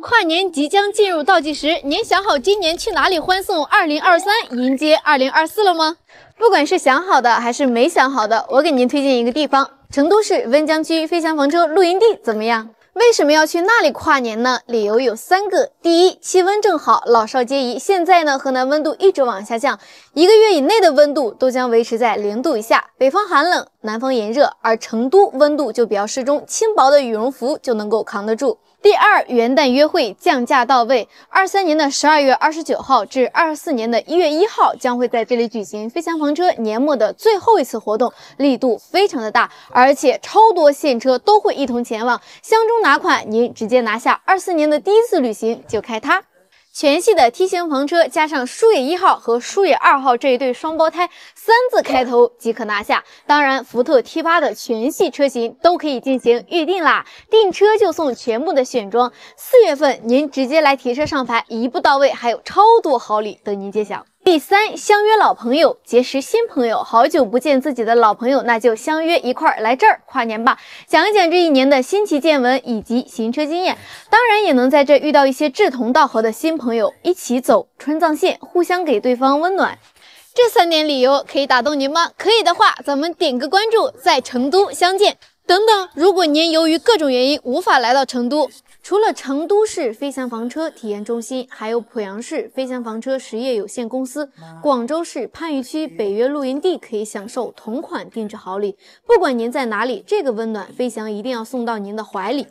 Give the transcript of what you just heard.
跨年即将进入倒计时，您想好今年去哪里欢送二零二三，迎接二零二四了吗？不管是想好的还是没想好的，我给您推荐一个地方，成都市温江区飞翔房车露营地怎么样？为什么要去那里跨年呢？理由有三个：第一，气温正好，老少皆宜。现在呢，河南温度一直往下降，一个月以内的温度都将维持在零度以下，北方寒冷。南方炎热，而成都温度就比较适中，轻薄的羽绒服就能够扛得住。第二，元旦约会降价到位，二三年的十二月二十九号至二四年的一月一号将会在这里举行飞翔房车年末的最后一次活动，力度非常的大，而且超多现车都会一同前往，相中哪款您直接拿下。二四年的第一次旅行就开它。全系的 T 型房车，加上舒野一号和舒野二号这一对双胞胎，三字开头即可拿下。当然，福特 T 八的全系车型都可以进行预定啦，订车就送全部的选装。四月份您直接来提车上牌，一步到位，还有超多好礼等您揭晓。第三，相约老朋友，结识新朋友。好久不见自己的老朋友，那就相约一块儿来这儿跨年吧，讲一讲这一年的新奇见闻以及行车经验，当然也能在这遇到一些志同道合的新朋友，一起走川藏线，互相给对方温暖。这三点理由可以打动您吗？可以的话，咱们点个关注，在成都相见。等等，如果您由于各种原因无法来到成都，除了成都市飞翔房车体验中心，还有濮阳市飞翔房车实业有限公司、广州市番禺区北约露营地可以享受同款定制好礼。不管您在哪里，这个温暖飞翔一定要送到您的怀里。